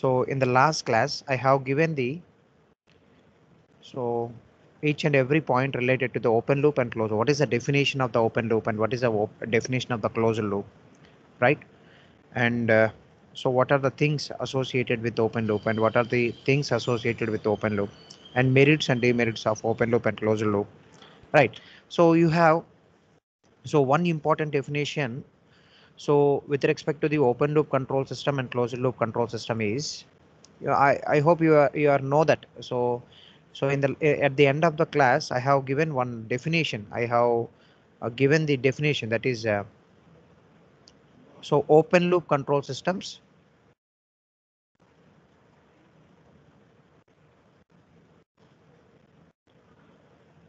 so in the last class I have given the so each and every point related to the open loop and close. What is the definition of the open loop and what is the definition of the closed loop, right? And uh, so what are the things associated with open loop and what are the things associated with open loop and merits and demerits of open loop and closed loop, right? So you have so one important definition so with respect to the open loop control system and closed loop control system is, I, I hope you are, you are know that. So so in the at the end of the class, I have given one definition. I have uh, given the definition that is uh, so open loop control systems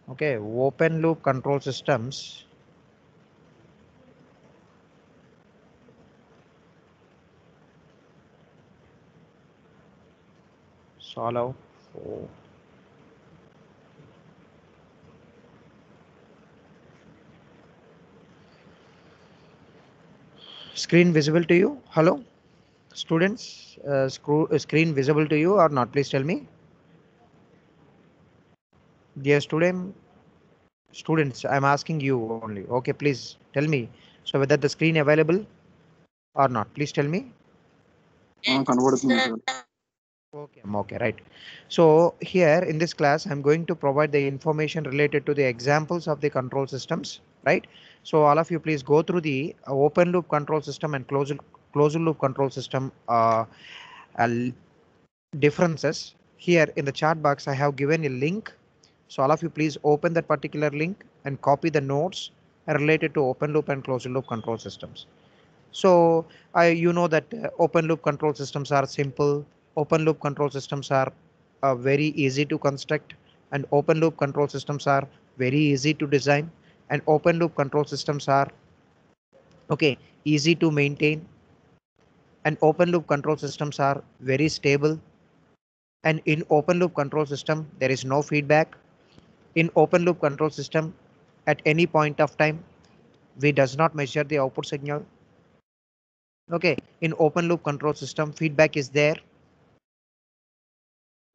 okay open loop control systems swallow oh. Screen visible to you? Hello, students. Uh, uh, screen visible to you or not? Please tell me. Dear student, students, I'm asking you only. Okay, please tell me. So whether the screen available or not, please tell me. Yes, Okay, okay, right. So here in this class, I'm going to provide the information related to the examples of the control systems, right? So all of you please go through the uh, open loop control system and closed, closed loop control system uh, differences. Here in the chat box, I have given a link. So all of you please open that particular link and copy the notes related to open loop and closed loop control systems. So I, you know that uh, open loop control systems are simple open loop control systems are uh, very easy to construct and open loop control systems are very easy to design and open loop control systems are okay easy to maintain and open loop control systems are very stable and in open loop control system there is no feedback in open loop control system at any point of time we does not measure the output signal okay in open loop control system feedback is there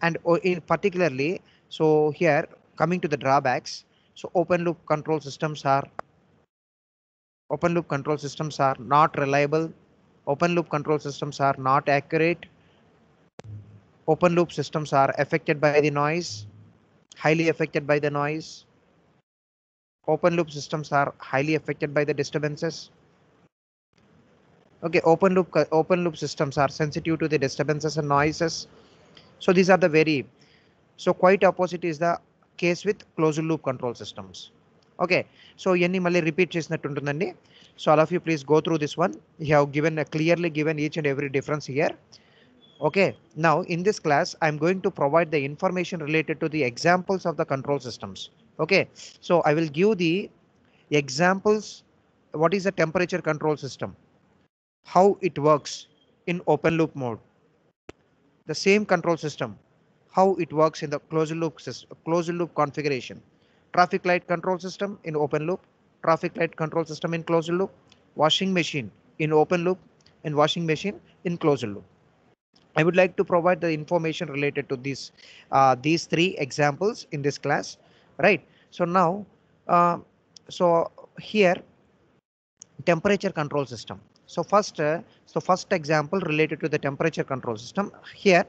and oh, in particularly so here coming to the drawbacks so open loop control systems are open loop control systems are not reliable open loop control systems are not accurate open loop systems are affected by the noise highly affected by the noise open loop systems are highly affected by the disturbances okay open loop open loop systems are sensitive to the disturbances and noises so these are the very so quite opposite is the case with closed loop control systems. OK, so any Malay repeat is not So all of you, please go through this one. You have given clearly given each and every difference here. OK, now in this class, I'm going to provide the information related to the examples of the control systems. OK, so I will give the examples. What is the temperature control system? How it works in open loop mode? the same control system, how it works in the closed loop, closed loop configuration. Traffic light control system in open loop, traffic light control system in closed loop, washing machine in open loop, and washing machine in closed loop. I would like to provide the information related to these uh, these three examples in this class, right? So now, uh, so here temperature control system. So first, uh, so first example related to the temperature control system here.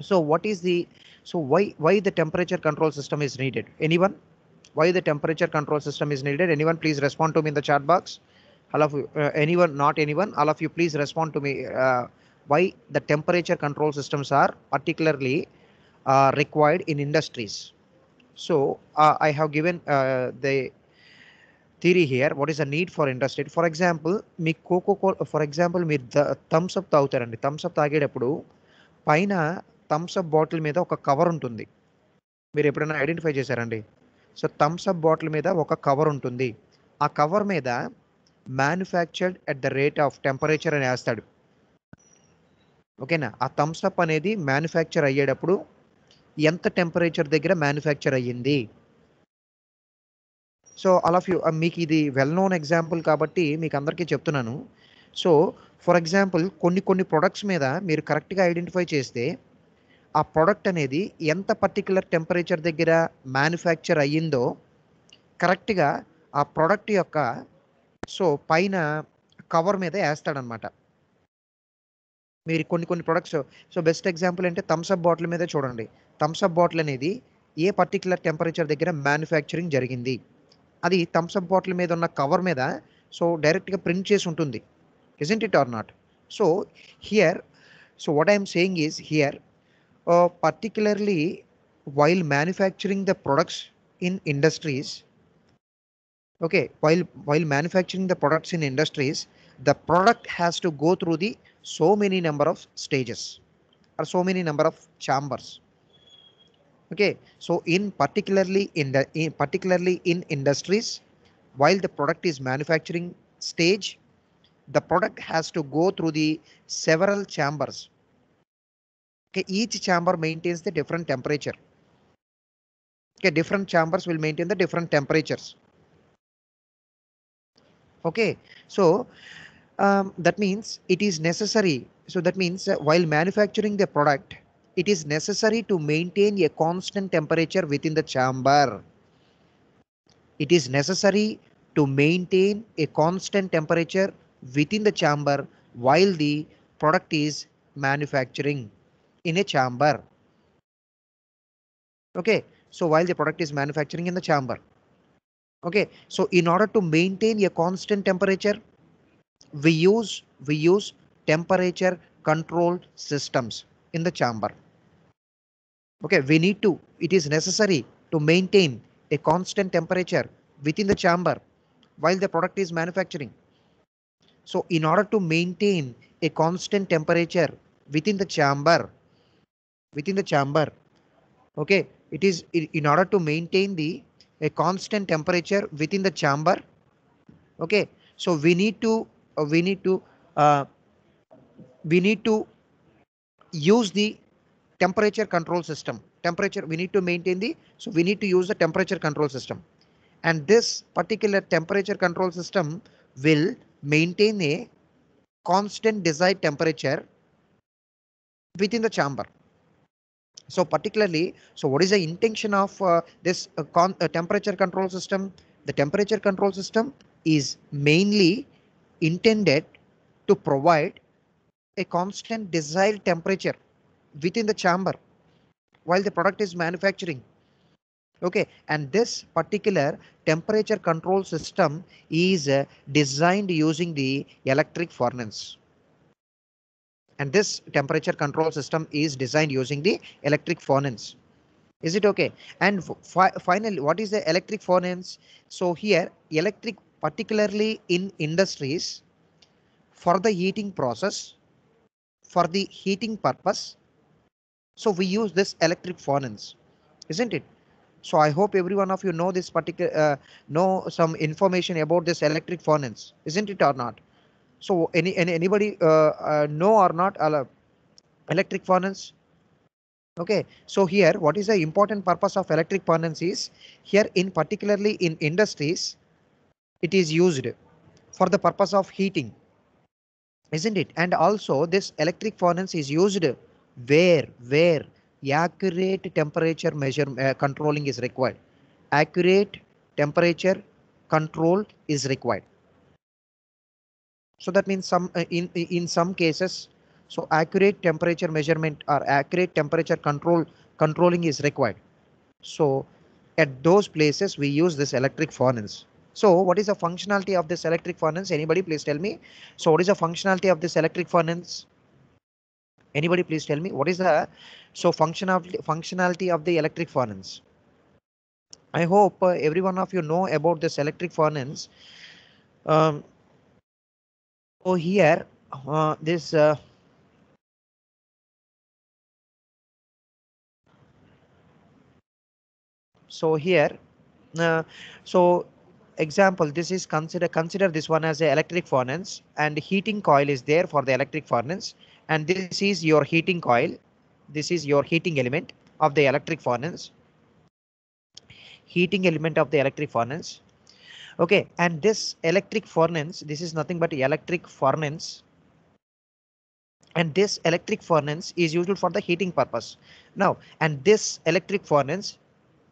So what is the so why why the temperature control system is needed? Anyone? Why the temperature control system is needed? Anyone please respond to me in the chat box. All of you, uh, anyone, not anyone, all of you please respond to me uh, why the temperature control systems are particularly uh, required in industries. So uh, I have given uh, the theory here what is the need for interested for example మీ Coca Cola for example మీరు Thums Up తాగుతారండి Thums Up తాగేటప్పుడు పైన Thums up bottle మీద ఒక cover ఉంటుంది మీరు ఎప్పుడైనా ఐడెంటిఫై చేశారండి సో థమ్స్ అప్ బాటిల్ మీద ఒక కవర్ ఉంటుంది ఆ కవర్ మీద manufactured at the rate of temperature అని వేస్తాడు ఓకేనా ఆ థమ్స్ అప్ అనేది మ్యానుఫ్యాక్చర్ అయ్యేటప్పుడు ఎంత టెంపరేచర్ దగ్గర మ్యానుఫ్యాక్చర్ అయ్యింది సో ఆల్ ఆఫ్ యూ మీకు ఇది వెల్ నోన్ ఎగ్జాంపుల్ కాబట్టి మీకు అందరికీ చెప్తున్నాను సో ఫర్ ఎగ్జాంపుల్ కొన్ని కొన్ని ప్రొడక్ట్స్ మీద మీరు కరెక్ట్గా ఐడెంటిఫై చేస్తే ఆ ప్రోడక్ట్ అనేది ఎంత పర్టికులర్ టెంపరేచర్ దగ్గర మ్యానుఫ్యాక్చర్ అయ్యిందో కరెక్ట్గా ఆ ప్రోడక్ట్ యొక్క సో పైన కవర్ మీద వేస్తాడనమాట మీరు కొన్ని కొన్ని ప్రొడక్ట్స్ సో బెస్ట్ ఎగ్జాంపుల్ అంటే థమ్సప్ బాటిల్ మీద చూడండి థమ్సప్ బాటిల్ అనేది ఏ పర్టికులర్ టెంపరేచర్ దగ్గర మ్యానుఫ్యాక్చరింగ్ జరిగింది అది థమ్స్అప్ బాటిల్ మీద ఉన్న కవర్ మీద సో డైరెక్ట్గా ప్రింట్ చేసి ఉంటుంది isn't it or not so here so what I'm saying is here particularly while manufacturing the products in industries okay while while manufacturing the products in industries the product has to go through the so many number of stages or so many number of chambers okay so in particularly in the in particularly in industries while the product is manufacturing stage the product has to go through the several chambers okay each chamber maintains the different temperature okay different chambers will maintain the different temperatures okay so um, that means it is necessary so that means uh, while manufacturing the product it is necessary to maintain a constant temperature within the chamber. It is necessary to maintain a constant temperature within the chamber while the product is manufacturing in a chamber. Okay, so while the product is manufacturing in the chamber. Okay, so in order to maintain a constant temperature, we use we use temperature control systems in the chamber. Okay, we need to, it is necessary to maintain a constant temperature within the chamber while the product is manufacturing. So in order to maintain a constant temperature within the chamber, within the chamber, okay, it is in order to maintain the a constant temperature within the chamber, okay, so we need to, uh, we need to, uh, we need to use the temperature control system. Temperature, we need to maintain the, so we need to use the temperature control system. And this particular temperature control system will maintain a constant desired temperature within the chamber. So particularly, so what is the intention of uh, this uh, con uh, temperature control system? The temperature control system is mainly intended to provide a constant desired temperature within the chamber while the product is manufacturing okay and this particular temperature control system is uh, designed using the electric furnace and this temperature control system is designed using the electric furnace is it okay and fi finally what is the electric furnace so here electric particularly in industries for the heating process for the heating purpose so we use this electric furnace, isn't it? So I hope every one of you know this particular uh, know some information about this electric furnace, isn't it or not? So any, any anybody uh, uh, know or not uh, electric furnace? Okay, so here what is the important purpose of electric furnace is here in particularly in industries it is used for the purpose of heating isn't it and also this electric furnace is used where where accurate temperature measure uh, controlling is required accurate temperature control is required so that means some uh, in in some cases so accurate temperature measurement or accurate temperature control controlling is required so at those places we use this electric furnace so what is the functionality of this electric furnace anybody please tell me so what is the functionality of this electric furnace Anybody please tell me what is the so function of functionality of the electric furnace? I hope uh, every one of you know about this electric furnace. Um, so here uh, this uh, so here uh, so example this is consider consider this one as an electric furnace and heating coil is there for the electric furnace and this is your heating coil this is your heating element of the electric furnace heating element of the electric furnace okay and this electric furnace this is nothing but electric furnace and this electric furnace is used for the heating purpose now and this electric furnace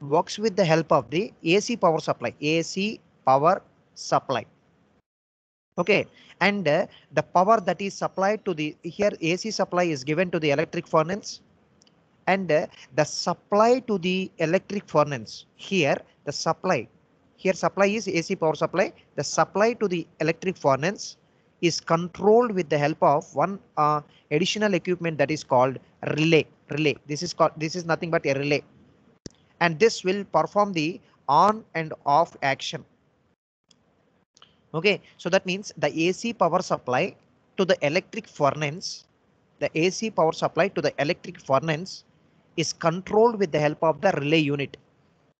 works with the help of the AC power supply AC power supply okay and uh, the power that is supplied to the here ac supply is given to the electric furnace and uh, the supply to the electric furnace here the supply here supply is ac power supply the supply to the electric furnace is controlled with the help of one uh, additional equipment that is called relay relay this is called this is nothing but a relay and this will perform the on and off action Okay, so that means the AC power supply to the electric furnace, the AC power supply to the electric furnace is controlled with the help of the relay unit.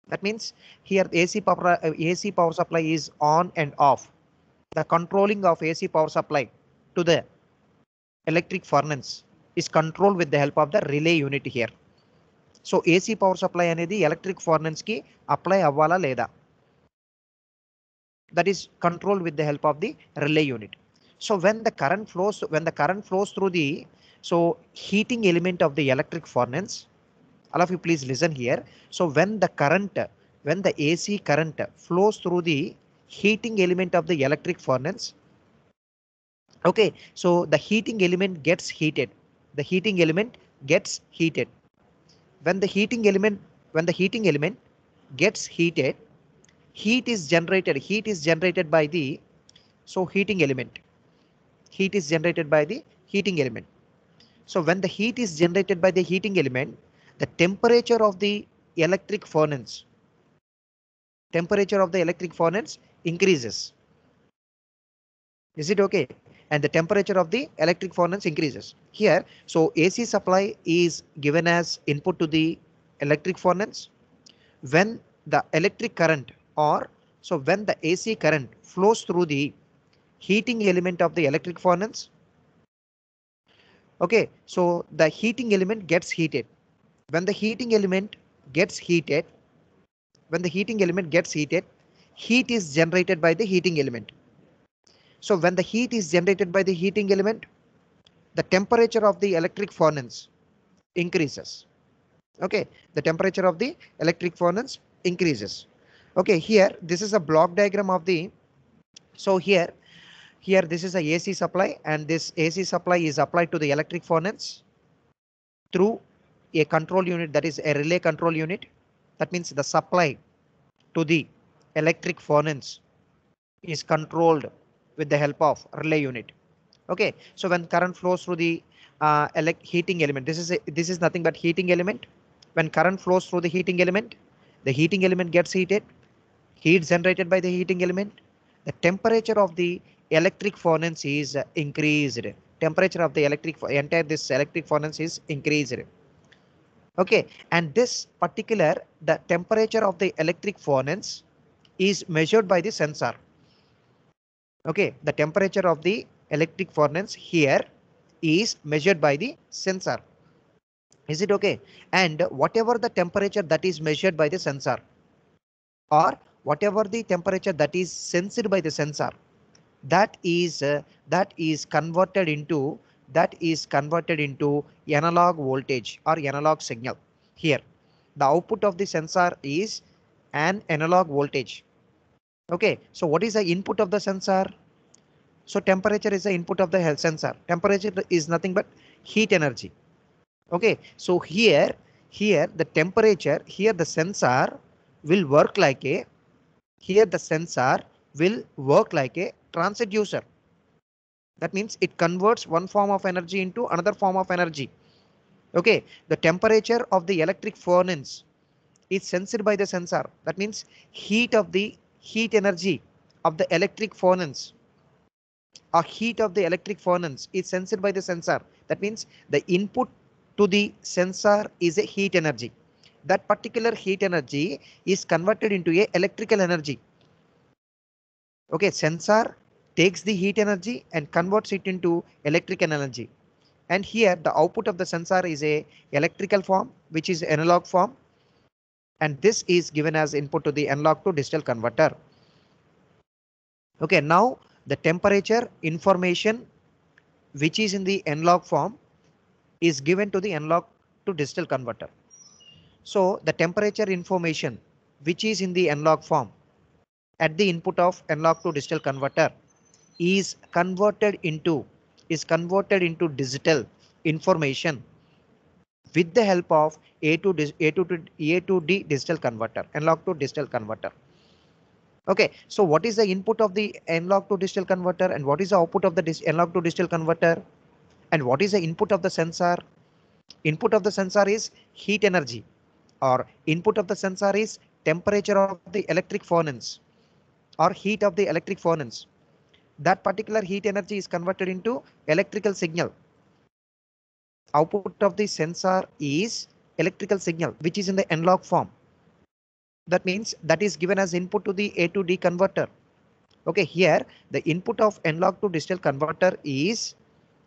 That means here AC power uh, AC power supply is on and off. The controlling of AC power supply to the electric furnace is controlled with the help of the relay unit here. So power supply and the electric electric ఫార్నెన్స్కి apply avala leda that is controlled with the help of the relay unit. So when the current flows, when the current flows through the so heating element of the electric furnace, all of you please listen here. So when the current, when the AC current flows through the heating element of the electric furnace, okay, so the heating element gets heated. The heating element gets heated. When the heating element, when the heating element gets heated, heat is generated heat is generated by the so heating element heat is generated by the heating element so when the heat is generated by the heating element the temperature of the electric furnace temperature of the electric furnace increases is it okay and the temperature of the electric furnace increases here so AC supply is given as input to the electric furnace when the electric current or so when the AC current flows through the heating element of the electric furnace. Okay, so the heating element gets heated. When the heating element gets heated, when the heating element gets heated, heat is generated by the heating element. So when the heat is generated by the heating element, the temperature of the electric furnace increases. Okay, the temperature of the electric furnace increases. Okay, here this is a block diagram of the. So here, here this is a AC supply and this AC supply is applied to the electric furnace through a control unit that is a relay control unit. That means the supply to the electric furnace is controlled with the help of relay unit. Okay, so when current flows through the uh, heating element, this is a, this is nothing but heating element. When current flows through the heating element, the heating element gets heated heat generated by the heating element, the temperature of the electric furnace is increased. Temperature of the electric entire this electric furnace is increased. Okay, and this particular the temperature of the electric furnace is measured by the sensor. Okay, the temperature of the electric furnace here is measured by the sensor. Is it okay? And whatever the temperature that is measured by the sensor or whatever the temperature that is sensed by the sensor that is uh, that is converted into that is converted into analog voltage or analog signal here the output of the sensor is an analog voltage okay so what is the input of the sensor so temperature is the input of the sensor temperature is nothing but heat energy okay so here here the temperature here the sensor will work like a here the sensor will work like a transducer. That means it converts one form of energy into another form of energy. Okay, the temperature of the electric furnace is sensed by the sensor. That means heat of the heat energy of the electric furnace or heat of the electric furnace is sensed by the sensor. That means the input to the sensor is a heat energy that particular heat energy is converted into a electrical energy. Okay, sensor takes the heat energy and converts it into electrical energy. And here the output of the sensor is a electrical form, which is analog form. And this is given as input to the analog to digital converter. Okay, now the temperature information which is in the analog form is given to the analog to digital converter. So the temperature information which is in the analog form at the input of analog to digital converter is converted into is converted into digital information with the help of A to, A to, A to D digital converter, analog to digital converter. Okay, so what is the input of the analog to digital converter and what is the output of the analog to digital converter? And what is the input of the sensor? Input of the sensor is heat energy or input of the sensor is temperature of the electric furnace or heat of the electric furnace. That particular heat energy is converted into electrical signal. Output of the sensor is electrical signal which is in the analog form. That means that is given as input to the A to D converter. Okay, here the input of analog to digital converter is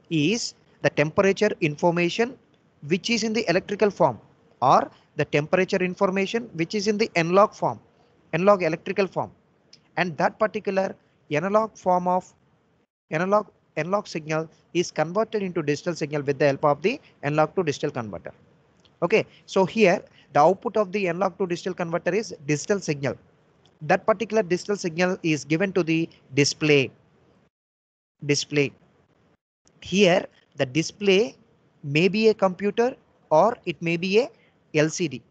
is the temperature information which is in the electrical form or the temperature information which is in the analog form, analog electrical form. And that particular analog form of analog analog signal is converted into digital signal with the help of the analog to digital converter. Okay, so here the output of the analog to digital converter is digital signal. That particular digital signal is given to the display. Display. Here the display may be a computer or it may be a LCD.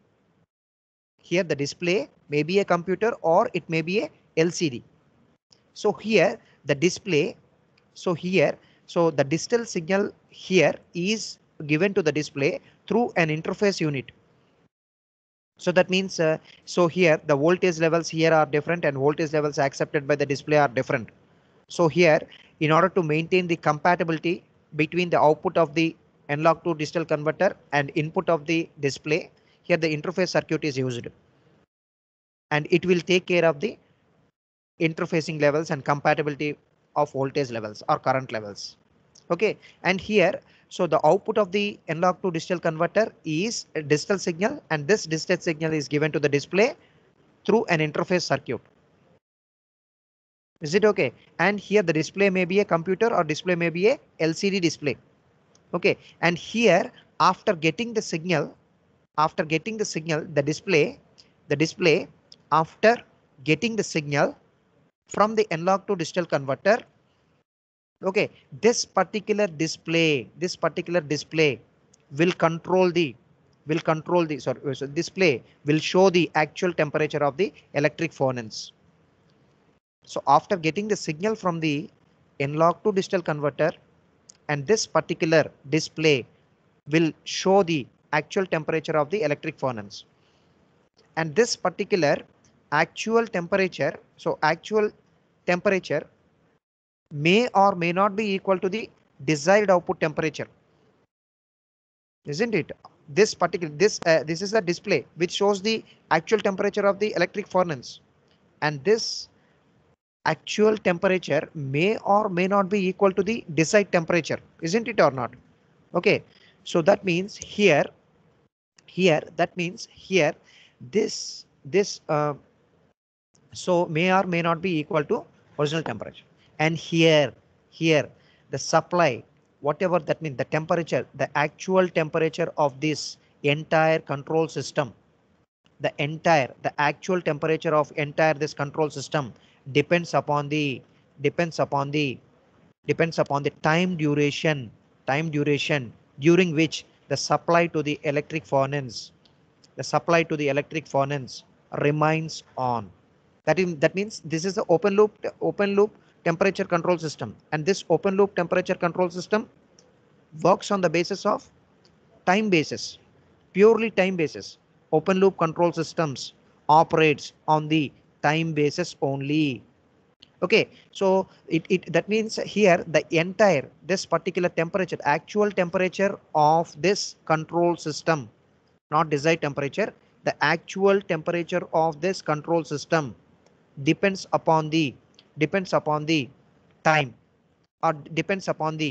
Here the display may be a computer or it may be a LCD. So here the display, so here, so the digital signal here is given to the display through an interface unit. So that means, uh, so here the voltage levels here are different and voltage levels accepted by the display are different. So here, in order to maintain the compatibility between the output of the analog to digital converter and input of the display. Here the interface circuit is used. And it will take care of the interfacing levels and compatibility of voltage levels or current levels. Okay, and here so the output of the analog to digital converter is a digital signal and this digital signal is given to the display through an interface circuit. Is it okay? And here the display may be a computer or display may be a LCD display okay and here after getting the signal after getting the signal the display the display after getting the signal from the analog to digital converter okay this particular display this particular display will control the will control the sorry, so display will show the actual temperature of the electric furnace so after getting the signal from the analog to digital converter and this particular display will show the actual temperature of the electric furnace and this particular actual temperature so actual temperature may or may not be equal to the desired output temperature isn't it this particular this uh, this is the display which shows the actual temperature of the electric furnace and this actual temperature may or may not be equal to the desired temperature, isn't it or not? Okay, so that means here, here, that means here, this, this, uh, so may or may not be equal to original temperature. And here, here, the supply, whatever that means, the temperature, the actual temperature of this entire control system, the entire, the actual temperature of entire this control system depends upon the depends upon the depends upon the time duration time duration during which the supply to the electric furnace the supply to the electric furnace remains on that is that means this is the open loop open loop temperature control system and this open loop temperature control system works on the basis of time basis purely time basis open loop control systems operates on the time basis only okay so it, it that means here the entire this particular temperature actual temperature of this control system not desired temperature the actual temperature of this control system depends upon the depends upon the time or depends upon the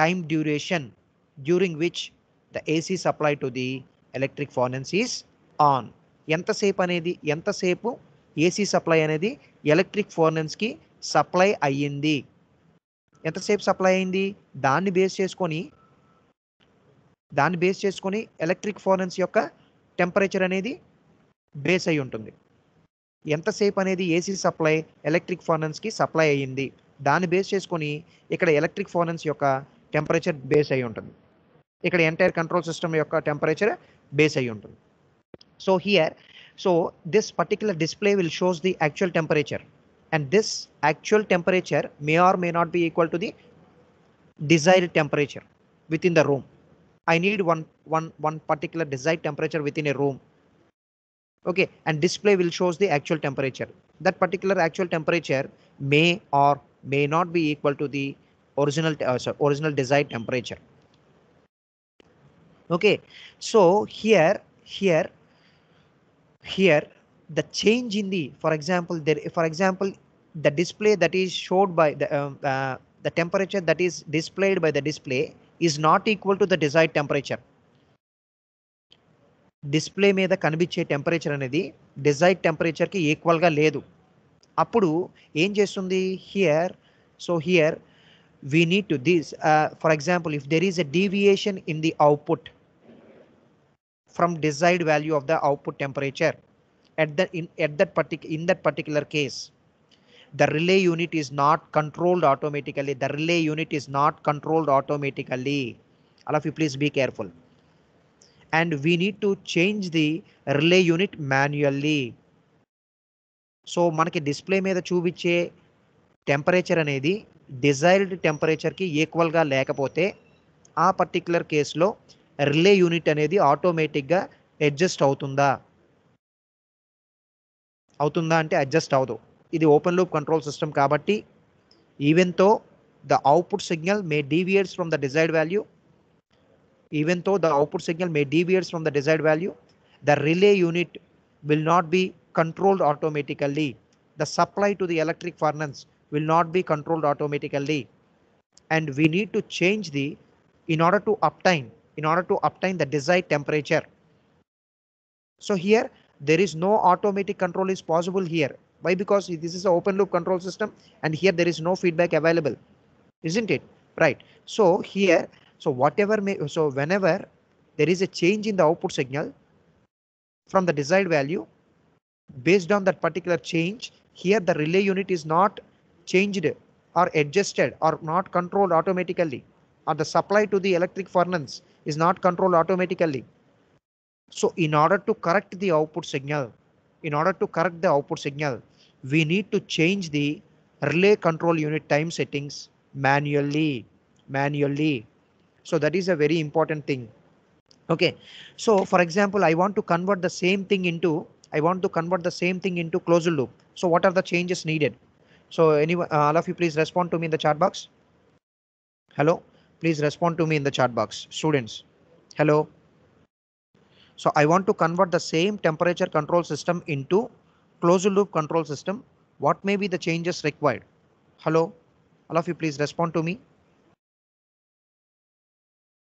time duration during which the AC supply to the electric furnace is on ఎంతసేపు అనేది AC supply అనేది electric ఫోర్నెన్స్కి supply అయ్యింది ఎంతసేపు supply అయింది దాన్ని base చేసుకొని దాన్ని బేస్ చేసుకొని ఎలక్ట్రిక్ ఫోర్నెన్స్ యొక్క టెంపరేచర్ అనేది బేస్ అయి ఉంటుంది ఎంతసేపు అనేది ఏసీ సప్లై ఎలక్ట్రిక్ ఫోర్నెన్స్కి సప్లై అయ్యింది దాన్ని బేస్ చేసుకొని ఇక్కడ ఎలక్ట్రిక్ ఫోర్నెన్స్ యొక్క టెంపరేచర్ బేస్ అయి ఉంటుంది ఇక్కడ ఎంటైర్ కంట్రోల్ సిస్టమ్ యొక్క టెంపరేచర్ బేస్ అయి ఉంటుంది so here So this particular display will shows the actual temperature and this actual temperature may or may not be equal to the desired temperature within the room. I need one, one, one particular desired temperature within a room. Okay, and display will shows the actual temperature. That particular actual temperature may or may not be equal to the original uh, sorry, original desired temperature okay so here here here the change in the for example there for example the display that is showed by the um, uh, the temperature that is displayed by the display is not equal to the desired temperature display మీద కనిపించే temperature అనేది desired టెంపరేచర్కి ఈక్వల్గా లేదు అప్పుడు ఏం చేస్తుంది here so here we need to this for example if there is a deviation in the output from desired value of the output temperature at the in at that particular in that particular case the relay unit is not controlled automatically the relay unit is not controlled automatically all of you please be careful and we need to change the relay unit manually so manaki display so మనకి temperature anedi desired temperature ki equal ga lekapothe aa particular case lo relay unit అనేది ఆటోమేటిక్గా adjust అవుతుందా అవుతుందా అంటే adjust అవదు ఇది open loop control system కాబట్టి even though the output signal may deviates from the desired value even though the output signal may deviates from the desired value the relay unit will not be controlled automatically the supply to the electric furnace will not be controlled automatically and we need to change the in order to obtain in order to obtain the desired temperature. So here there is no automatic control is possible here. Why? Because this is an open loop control system and here there is no feedback available. Isn't it? Right. So here, so whatever may, so whenever there is a change in the output signal from the desired value based on that particular change here the relay unit is not changed or adjusted or not controlled automatically or the supply to the electric furnace is not controlled automatically. So in order to correct the output signal, in order to correct the output signal, we need to change the relay control unit time settings manually, manually. So that is a very important thing. Okay, so for example, I want to convert the same thing into I want to convert the same thing into closed loop. So what are the changes needed? So anyone, uh, all of you please respond to me in the chat box. Hello please respond to me in the chat box students hello so i want to convert the same temperature control system into closed loop control system what may be the changes required hello all of you please respond to me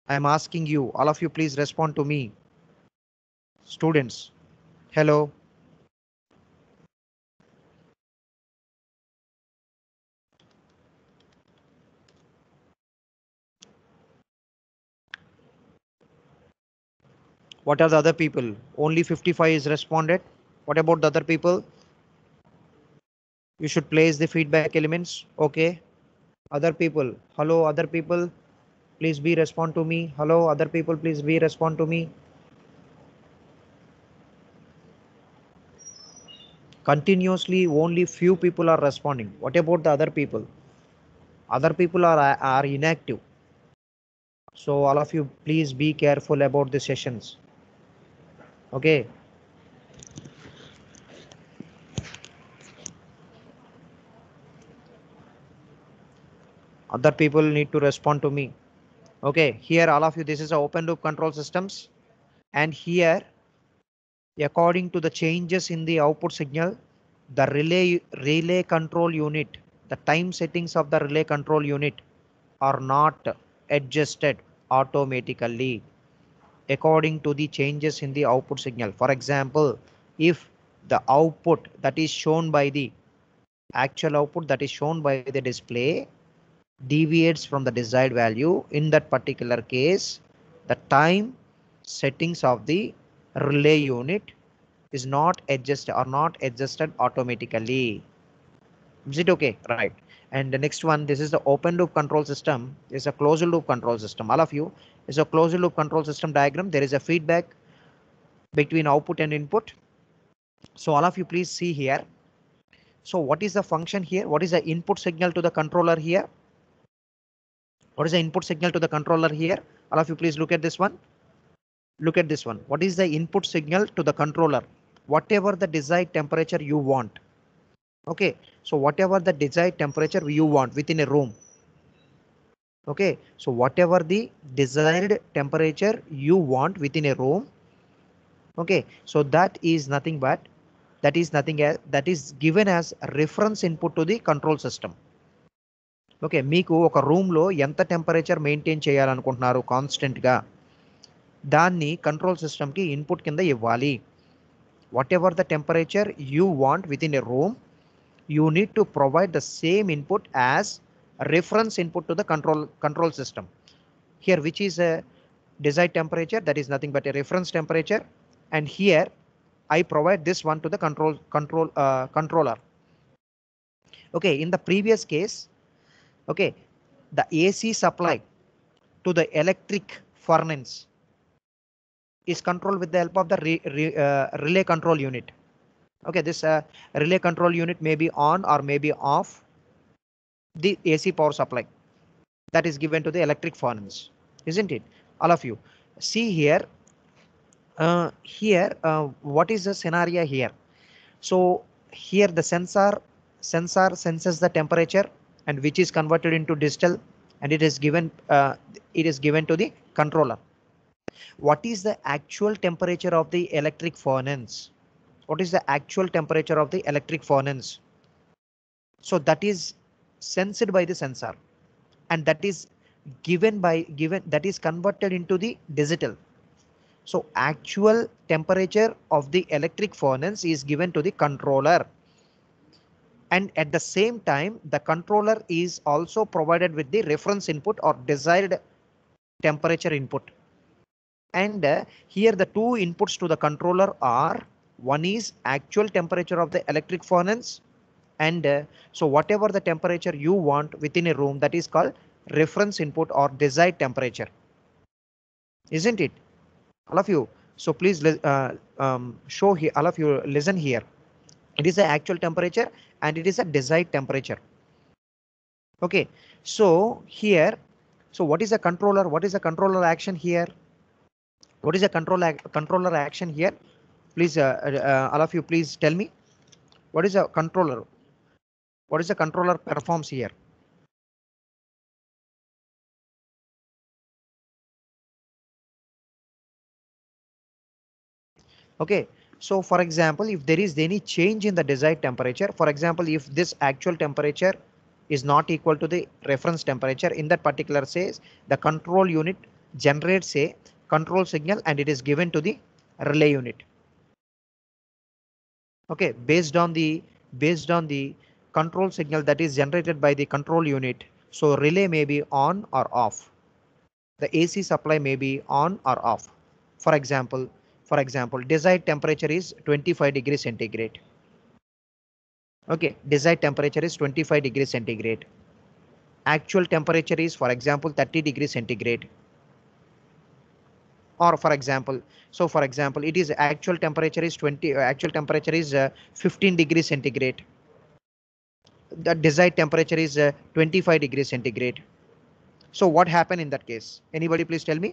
i am asking you all of you please respond to me students hello What are the other people? Only 55 is responded. What about the other people? You should place the feedback elements. Okay. Other people. Hello, other people. Please be respond to me. Hello, other people. Please be respond to me. Continuously, only few people are responding. What about the other people? Other people are, are inactive. So all of you please be careful about the sessions okay other people need to respond to me okay here all of you this is a open loop control systems and here according to the changes in the output signal the relay relay control unit the time settings of the relay control unit are not adjusted automatically according to the changes in the output signal. For example, if the output that is shown by the actual output that is shown by the display deviates from the desired value in that particular case the time settings of the relay unit is not adjusted or not adjusted automatically is it okay right and the next one this is the open loop control system is a closed loop control system all of you is a closed loop control system diagram there is a feedback between output and input so all of you please see here so what is the function here what is the input signal to the controller here what is the input signal to the controller here all of you please look at this one look at this one what is the input signal to the controller whatever the desired temperature you want okay so whatever the desired temperature you want within a room okay so whatever the desired temperature you want within a room okay so that is nothing but that is nothing as that is given as reference input to the control system okay మీకు ఒక రూమ్లో ఎంత temperature maintain చేయాలనుకుంటున్నారు కాన్స్టెంట్గా దాన్ని control సిస్టమ్కి input కింద ఇవ్వాలి whatever the temperature you want within a room you need to provide the same input as reference input to the control control system here which is a desired temperature that is nothing but a reference temperature and here i provide this one to the control control uh, controller okay in the previous case okay the ac supply to the electric furnace is controlled with the help of the re, re, uh, relay control unit okay this uh, relay control unit may be on or may be off the ac power supply that is given to the electric furnace isn't it all of you see here uh, here uh, what is the scenario here so here the sensor sensor senses the temperature and which is converted into digital and it is given uh, it is given to the controller what is the actual temperature of the electric furnace what is the actual temperature of the electric furnace. So that is sensed by the sensor and that is given by given that is converted into the digital. So actual temperature of the electric furnace is given to the controller. And at the same time, the controller is also provided with the reference input or desired temperature input. And uh, here the two inputs to the controller are one is actual temperature of the electric furnace and uh, so whatever the temperature you want within a room that is called reference input or desired temperature. Isn't it? All of you. So please uh, um, show here, all of you listen here. It is the actual temperature and it is a desired temperature. OK, so here. So what is the controller? What is the controller action here? What is the controller controller action here? please uh, uh, uh, all of you please tell me what is a controller what is the controller performs here okay so for example if there is any change in the desired temperature for example if this actual temperature is not equal to the reference temperature in that particular says the control unit generates a control signal and it is given to the relay unit okay based on the based on the control signal that is generated by the control unit so relay may be on or off the ac supply may be on or off for example for example desired temperature is 25 degrees centigrade okay desired temperature is 25 degrees centigrade actual temperature is for example 30 degrees centigrade or for example so for example it is actual temperature is 20 uh, actual temperature is uh, 15 degrees centigrade the desired temperature is uh, 25 degrees centigrade so what happened in that case anybody please tell me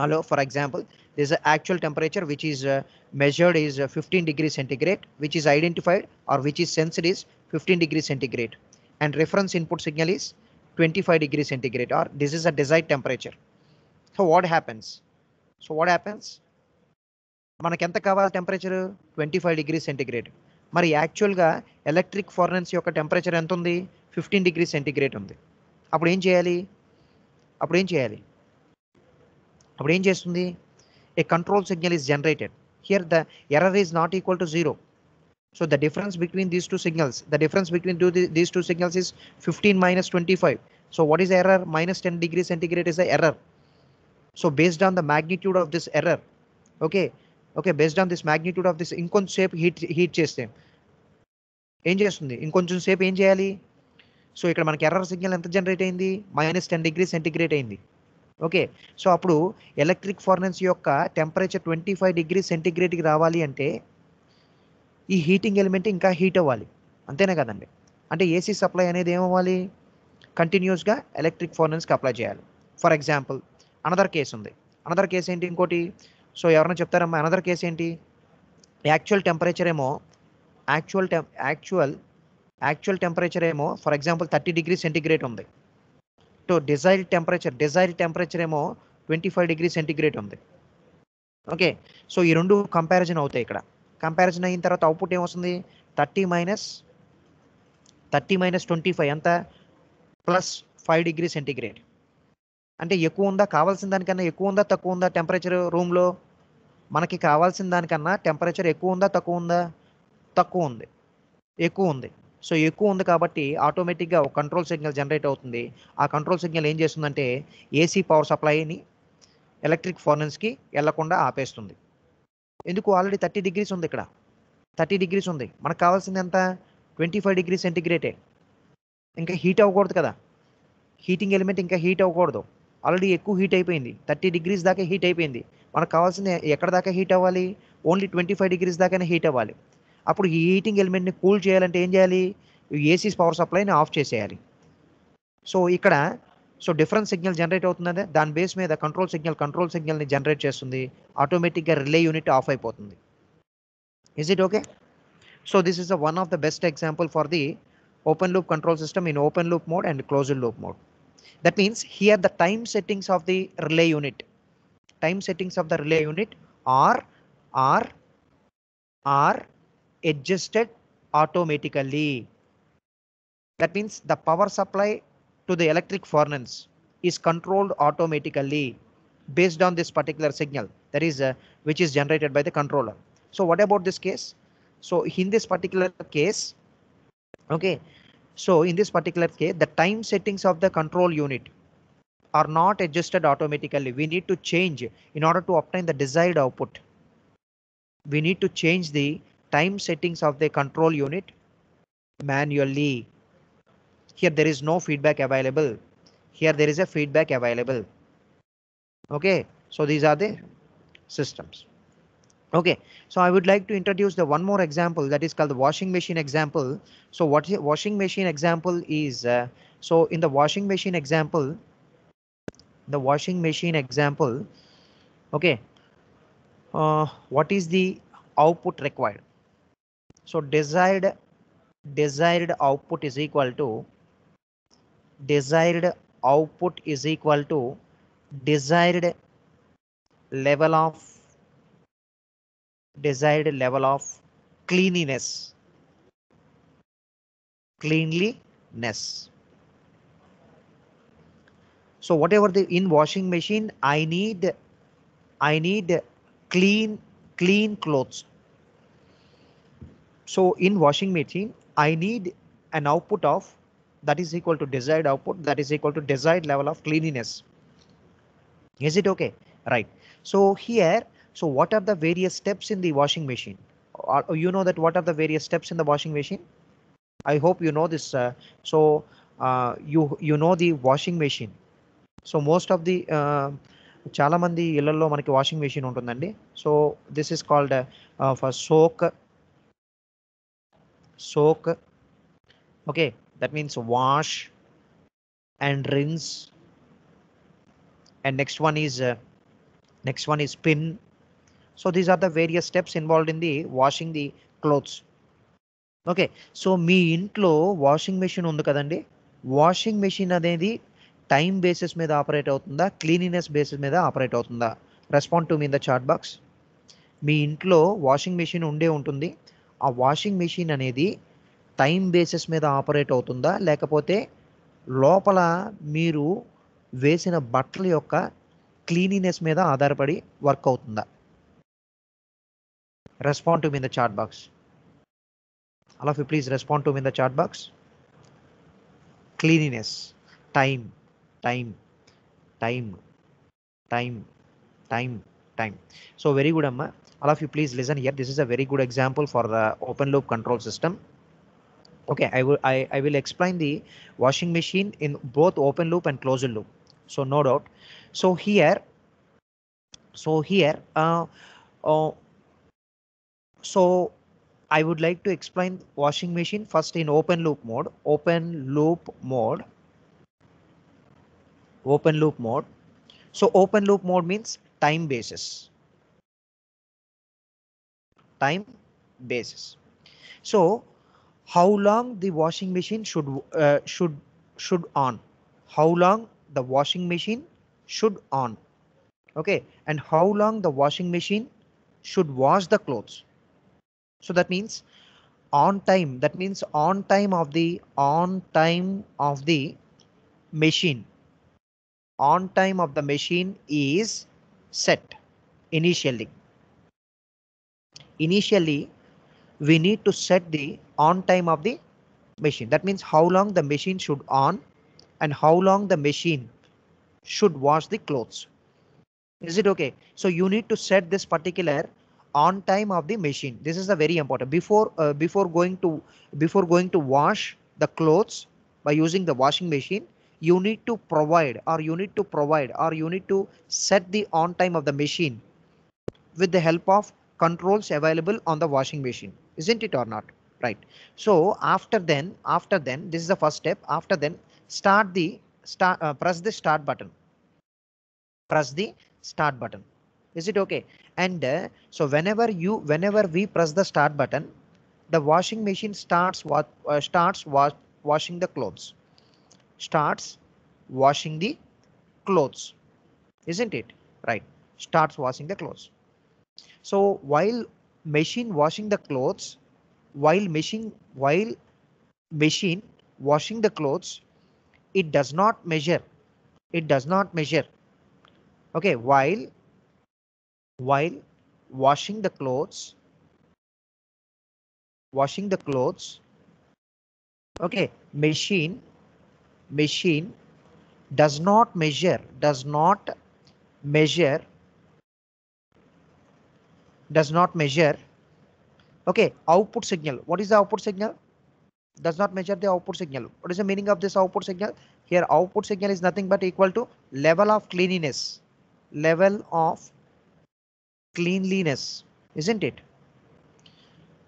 hello for example there's an actual temperature which is uh, measured is uh, 15 degrees centigrade which is identified or which is sensed is 15 degrees centigrade and reference input signal is 25 degrees centigrade or this is a desired temperature so what happens so what happens మనకు ఎంత కావాలి temperature twenty five degree centigrade మరి యాక్చువల్గా electric ఫారెన్స్ యొక్క temperature ఎంత ఉంది fifteen degree centigrade ఉంది అప్పుడు ఏం చేయాలి అప్పుడు ఏం చేయాలి అప్పుడు ఏం చేస్తుంది a control signal is generated here the error is not equal to zero so the difference between these two signals the difference between two these two signals is fifteen minus twenty five so what is error minus ten degree centigrade is the error so based on the magnitude of this error okay okay based on this magnitude of this ఇంకొంచెం సేపు heat heat చేస్తే ఏం చేస్తుంది ఇంకొంచెం సేపు ఏం చేయాలి so ఇక్కడ మనకి ఎర్రర్ సిగ్నల్ ఎంత జనరేట్ అయింది మైనస్ టెన్ డిగ్రీ సెంటిగ్రేట్ అయింది ఓకే సో అప్పుడు ఎలక్ట్రిక్ ఫార్నెన్స్ యొక్క టెంపరేచర్ ట్వంటీ ఫైవ్ డిగ్రీ సెంటిగ్రేట్కి రావాలి అంటే ఈ హీటింగ్ ఎలిమెంట్ ఇంకా హీట్ అవ్వాలి అంతేనే కదండి అంటే ఏసీ సప్లై అనేది ఏమవ్వాలి కంటిన్యూస్గా ఎలక్ట్రిక్ ఫార్నెన్స్కి అప్లై చేయాలి ఫర్ ఎగ్జాంపుల్ అనదర్ కేసు ఉంది అనదర్ కేసు ఏంటి ఇంకోటి సో ఎవరైనా చెప్తారమ్మా అనదర్ కేసు ఏంటి యాక్చువల్ టెంపరేచర్ ఏమో actual temp actual actual temperature ఏమో for example thirty degree centigrade ఉంది to desire temperature desire temperature ఏమో ట్వంటీ ఫైవ్ డిగ్రీ సెంటిగ్రేడ్ ఉంది ఓకే సో ఈ రెండు కంపారిజన్ అవుతాయి ఇక్కడ కంపారిజన్ అయిన తర్వాత అవుట్పుట్ ఏమొస్తుంది thirty minus thirty minus twenty five అంతా ప్లస్ ఫైవ్ డిగ్రీ సెంటిగ్రేడ్ అంటే ఎక్కువ ఉందా కావాల్సిన దానికన్నా ఎక్కువ ఉందా తక్కువ ఉందా టెంపరేచర్ రూమ్లో మనకి కావాల్సిన దానికన్నా టెంపరేచర్ ఎక్కువ ఉందా తక్కువ ఉందా తక్కువ ఉంది ఎక్కువ ఉంది సో ఎక్కువ ఉంది కాబట్టి ఆటోమేటిక్గా ఒక కంట్రోల్ సిగ్నల్ జనరేట్ అవుతుంది ఆ కంట్రోల్ సిగ్నల్ ఏం చేస్తుందంటే ఏసీ పవర్ సప్లైని ఎలక్ట్రిక్ ఫోర్నెన్స్కి వెళ్లకుండా ఆపేస్తుంది ఎందుకు ఆల్రెడీ థర్టీ డిగ్రీస్ ఉంది ఇక్కడ థర్టీ డిగ్రీస్ ఉంది మనకు కావాల్సింది ఎంత ట్వంటీ ఫైవ్ డిగ్రీ సెంటిగ్రేటే ఇంకా హీట్ అవ్వకూడదు కదా హీటింగ్ ఎలిమెంట్ ఇంకా హీట్ అవ్వకూడదు ఆల్రెడీ ఎక్కువ హీట్ అయిపోయింది థర్టీ డిగ్రీస్ దాకా హీట్ అయిపోయింది మనకు కావాల్సింది ఎక్కడ దాకా హీట్ అవ్వాలి ఓన్లీ ట్వంటీ ఫైవ్ డిగ్రీస్ దాకానే హీట్ అవ్వాలి అప్పుడు ఈ హీటింగ్ ఎలిమెంట్ని కూల్ చేయాలంటే ఏం చేయాలి ఏసీస్ పవర్ సప్లైని ఆఫ్ చేసేయాలి సో ఇక్కడ సో డిఫరెంట్ సిగ్నల్ జనరేట్ అవుతుంది దాని బేస్ మీద కంట్రోల్ సిగ్నల్ కంట్రోల్ సిగ్నల్ని జనరేట్ చేస్తుంది ఆటోమేటిక్గా రిలే యూనిట్ ఆఫ్ అయిపోతుంది is it okay so this is one of the best example for the open loop control system in open loop mode and closed loop mode That means here the time settings of the relay unit, time settings of the relay unit are, are, are adjusted automatically. That means the power supply to the electric furnace is controlled automatically based on this particular signal that is uh, which is generated by the controller. So what about this case? So in this particular case, okay, so in this particular case, the time settings of the control unit are not adjusted automatically. We need to change in order to obtain the desired output. We need to change the time settings of the control unit manually. Here there is no feedback available. Here there is a feedback available. Okay, so these are the systems. Okay, so I would like to introduce the one more example that is called the washing machine example. So what washing machine example is, uh, so in the washing machine example, the washing machine example, okay, uh, what is the output required? So desired desired output is equal to desired output is equal to desired level of desired level of cleanliness. Cleanliness. So whatever the in washing machine, I need I need clean clean clothes. So in washing machine, I need an output of that is equal to desired output that is equal to desired level of cleanliness. Is it okay? Right. So here so what are the various steps in the washing machine? Or, oh, you know that what are the various steps in the washing machine? I hope you know this. Uh, so uh, you you know the washing machine. So most of the Chalamandi uh, మంది ఇళ్లలో మనకి washing machine ఉంటుందండి so this is called for soak. Soak. Okay that means wash and And and next one is next one is spin uh, so these are the various steps involved in the washing the clothes okay so మీ ఇంట్లో washing machine ఉంది కదండి washing machine అనేది time basis మీద operate అవుతుందా cleanliness basis మీద operate అవుతుందా respond to మీ ద చాట్ బాక్స్ మీ ఇంట్లో వాషింగ్ మెషిన్ ఉండే ఉంటుంది ఆ వాషింగ్ మెషిన్ అనేది టైం బేసిస్ మీద ఆపరేట్ అవుతుందా లేకపోతే లోపల మీరు వేసిన బట్టల యొక్క క్లీనినెస్ మీద ఆధారపడి వర్క్ అవుతుందా respond to me in the chat box. All of you please respond to me in the chat box. Cleanliness, time, time, time, time, time, time. So very good, Amma. All of you please listen here. This is a very good example for the open loop control system. Okay, I will I, I will explain the washing machine in both open loop and closed loop. So no doubt. So here, so here, uh, uh, so I would like to explain washing machine first in open loop mode, open loop mode, open loop mode. So open loop mode means time basis. Time basis. So how long the washing machine should uh, should should on how long the washing machine should on okay and how long the washing machine should wash the clothes so that means on time, that means on time of the on time of the machine. On time of the machine is set initially. Initially, we need to set the on time of the machine. That means how long the machine should on and how long the machine should wash the clothes. Is it okay? So you need to set this particular on time of the machine this is a very important before uh, before going to before going to wash the clothes by using the washing machine you need to provide or you need to provide or you need to set the on time of the machine with the help of controls available on the washing machine isn't it or not right so after then after then this is the first step after then start the start uh, press the start button press the start button is it okay and uh, so whenever you whenever we press the start button the washing machine starts what uh, starts wa washing the clothes starts washing the clothes isn't it right starts washing the clothes so while machine washing the clothes while machine while machine washing the clothes it does not measure it does not measure okay while while washing the clothes washing the clothes okay machine machine does not measure does not measure does not measure okay output signal what is the output signal does not measure the output signal what is the meaning of this output signal here output signal is nothing but equal to level of cleanliness level of cleanliness, isn't it?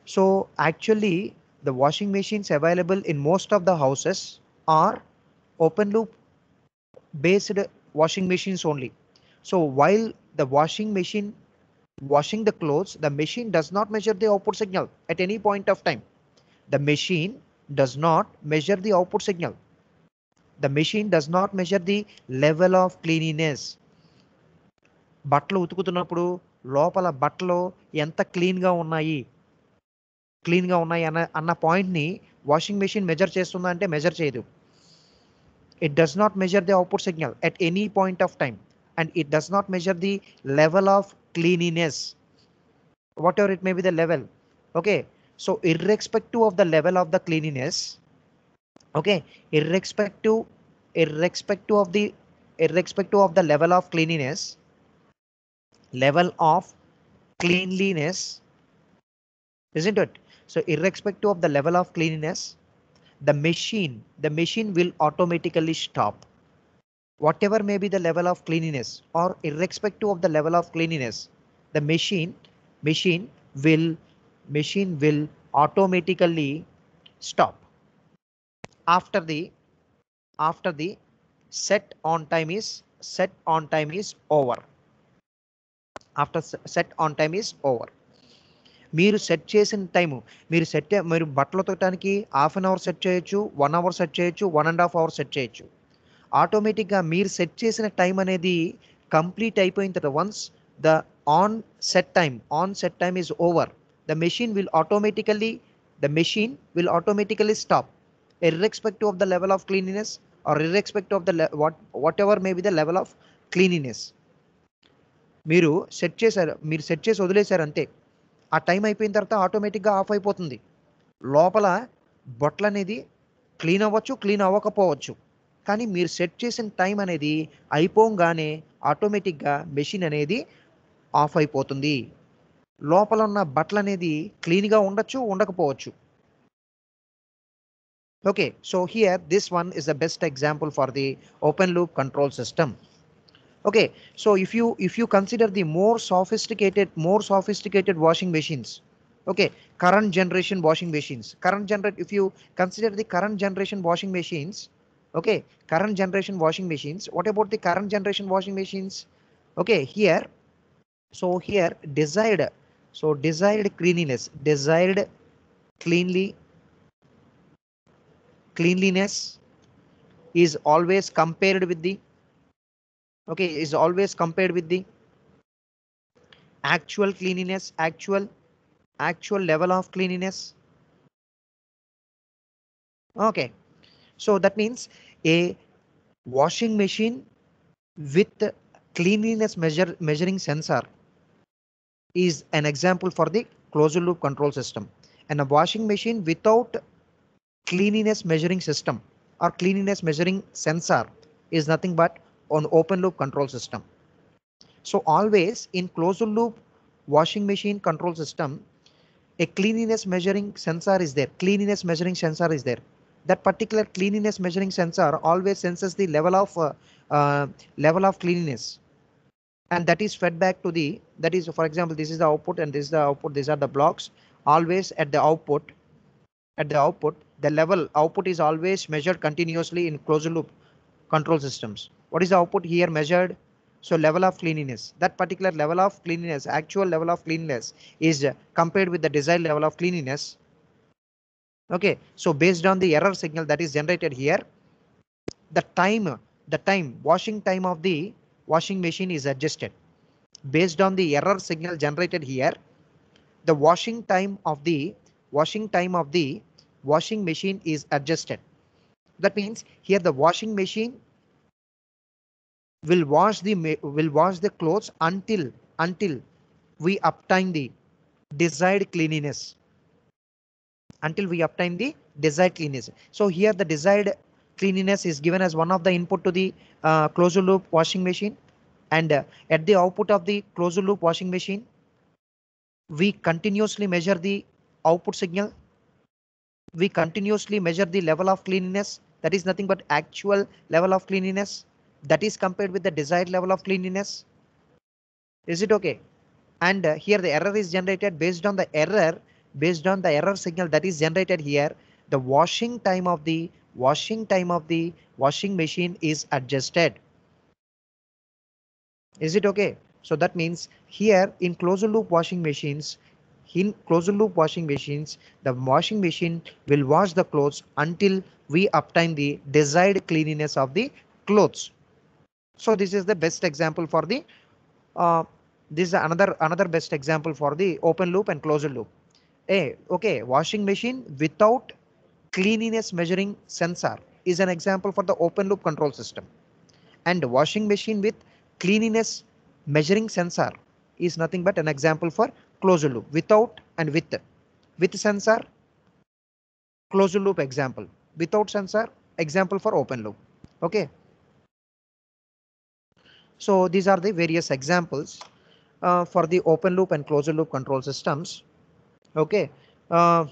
So actually the washing machines available in most of the houses are open loop based washing machines only. So while the washing machine washing the clothes, the machine does not measure the output signal at any point of time. The machine does not measure the output signal. The machine does not measure the level of cleanliness. బట్టలు ఉతుకుతున్నప్పుడు లోపల బట్టలు ఎంత క్లీన్గా ఉన్నాయి క్లీన్గా ఉన్నాయి అన్న అన్న పాయింట్ని వాషింగ్ మెషిన్ మెజర్ చేస్తుందా అంటే మెజర్ చేయదు it does not measure the output signal at any point of time and it does not measure the level of cleanliness whatever it may be the level okay so irrespective of the level of the cleanliness okay irrespective irrespective of the irrespective of the level of cleanliness level of cleanliness, isn't it? So irrespective of the level of cleanliness, the machine, the machine will automatically stop. Whatever may be the level of cleanliness or irrespective of the level of cleanliness, the machine, machine will, machine will automatically stop after the after the set on time is set on time is over after set on time is over. Meer set chase in time. Meer set meer batlotanki, half an hour set chechu, one hour set chechu, one and a half hour set chechu. Automatic meer set chase in a time and the complete type in that once the on set time, on set time is over, the machine will automatically, the machine will automatically stop irrespective of the level of cleanliness or irrespective of the what whatever may be the level of cleanliness. మీరు set చేశారు మీరు set చేసి వదిలేశారు అంతే ఆ time అయిపోయిన తర్వాత ఆటోమేటిక్గా ఆఫ్ అయిపోతుంది లోపల బొట్టలు అనేది క్లీన్ అవ్వచ్చు క్లీన్ అవ్వకపోవచ్చు కానీ మీరు సెట్ చేసిన టైం అనేది అయిపోగానే ఆటోమేటిక్గా మెషిన్ అనేది ఆఫ్ అయిపోతుంది లోపల ఉన్న బట్టలు అనేది క్లీన్గా ఉండొచ్చు ఉండకపోవచ్చు okay so here this one is the best example for the open loop control system okay so if you if you consider the more sophisticated more sophisticated washing machines okay current generation washing machines current generate if you consider the current generation washing machines okay current generation washing machines what about the current generation washing machines okay here so here desired so desired cleanliness desired cleanly cleanliness is always compared with the okay is always compared with the actual cleanliness actual actual level of cleanliness okay so that means a washing machine with cleanliness measure measuring sensor is an example for the closed loop control system and a washing machine without cleanliness measuring system or cleanliness measuring sensor is nothing but on open loop control system. So always in closed loop washing machine control system, a cleanliness measuring sensor is there. Cleanliness measuring sensor is there. That particular cleanliness measuring sensor always senses the level of uh, uh, level of cleanliness and that is fed back to the that is for example this is the output and this is the output these are the blocks always at the output at the output the level output is always measured continuously in closed loop control systems what is the output here measured? So level of cleanliness, that particular level of cleanliness, actual level of cleanliness is compared with the desired level of cleanliness. Okay, so based on the error signal that is generated here, the time, the time, washing time of the washing machine is adjusted. Based on the error signal generated here, the washing time of the washing time of the washing machine is adjusted. That means here the washing machine will wash the will wash the clothes until until we obtain the desired cleanliness until we obtain the desired cleanliness so here the desired cleanliness is given as one of the input to the uh, closed loop washing machine and uh, at the output of the closed loop washing machine we continuously measure the output signal we continuously measure the level of cleanliness that is nothing but actual level of cleanliness that is compared with the desired level of cleanliness. Is it okay? And uh, here the error is generated based on the error, based on the error signal that is generated here. The washing time of the washing time of the washing machine is adjusted. Is it okay? So that means here in closed loop washing machines, in closed loop washing machines, the washing machine will wash the clothes until we obtain the desired cleanliness of the clothes. So this is the best example for the uh, this is another another best example for the open loop and closed loop. A okay washing machine without cleanliness measuring sensor is an example for the open loop control system and washing machine with cleanliness measuring sensor is nothing but an example for closed loop without and with with sensor closed loop example without sensor example for open loop okay so these are the various examples uh, for the open loop and closed loop control systems. Okay, uh,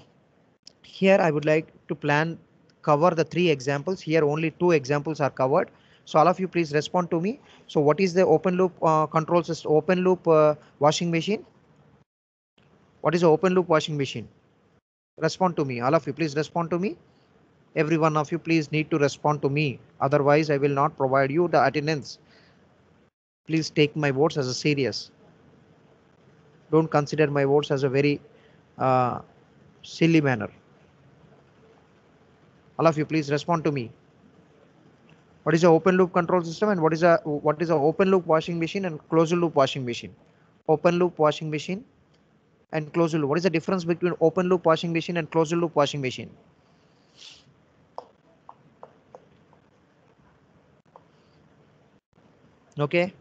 here I would like to plan cover the three examples here only two examples are covered. So all of you please respond to me. So what is the open loop uh, control system open loop uh, washing machine? What is open loop washing machine? Respond to me all of you please respond to me. Every one of you please need to respond to me otherwise I will not provide you the attendance Please take my words as a serious. Don't consider my words as a very uh, silly manner. All of you, please respond to me. What is a open loop control system and what is a what is a open loop washing machine and closed loop washing machine? Open loop washing machine and closed loop. What is the difference between open loop washing machine and closed loop washing machine? okay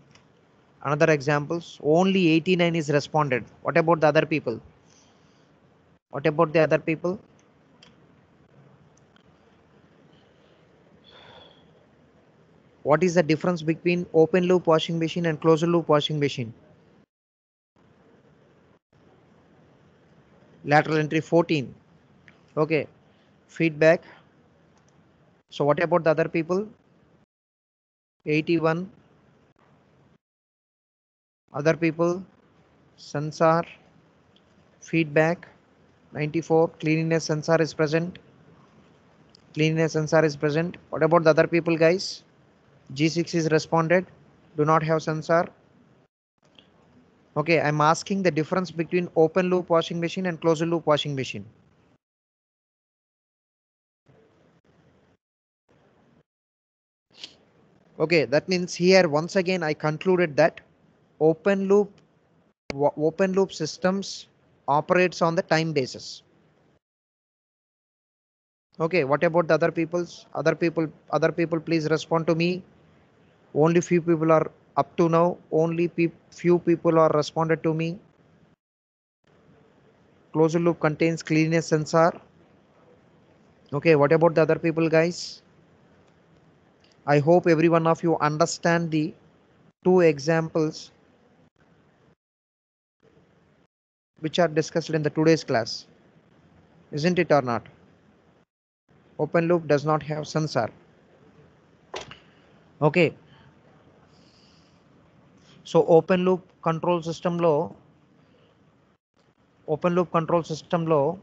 Another examples, only 89 is responded. What about the other people? What about the other people? What is the difference between open loop washing machine and closed loop washing machine? Lateral entry 14. Okay, feedback. So what about the other people? 81 other people, sensor, feedback, 94, cleanliness sensor is present, cleanliness sensor is present. What about the other people guys? G6 is responded, do not have sensor. Okay, I'm asking the difference between open loop washing machine and closed loop washing machine. Okay, that means here once again I concluded that open loop open loop systems operates on the time basis okay what about the other people's other people other people please respond to me only few people are up to now only pe few people are responded to me closed loop contains cleanness sensor okay what about the other people guys i hope every one of you understand the two examples which are discussed in the today's class. Isn't it or not? Open loop does not have sensor. Okay. So open loop control system law open loop control system law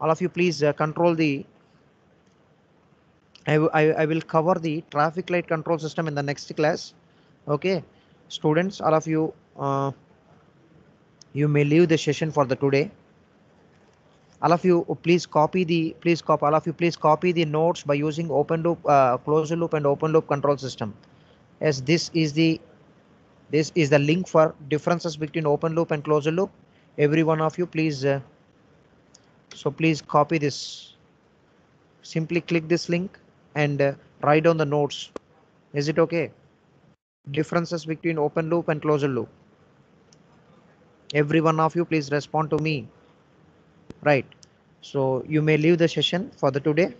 all of you please uh, control the I, I, I will cover the traffic light control system in the next class okay students all of you uh, you may leave the session for the today all of you oh, please copy the please copy all of you please copy the notes by using open loop uh, closed loop and open loop control system as this is the this is the link for differences between open loop and closed loop every one of you please uh, so please copy this simply click this link and uh, write on the notes is it okay differences between open loop and closed loop every one of you please respond to me right so you may leave the session for the today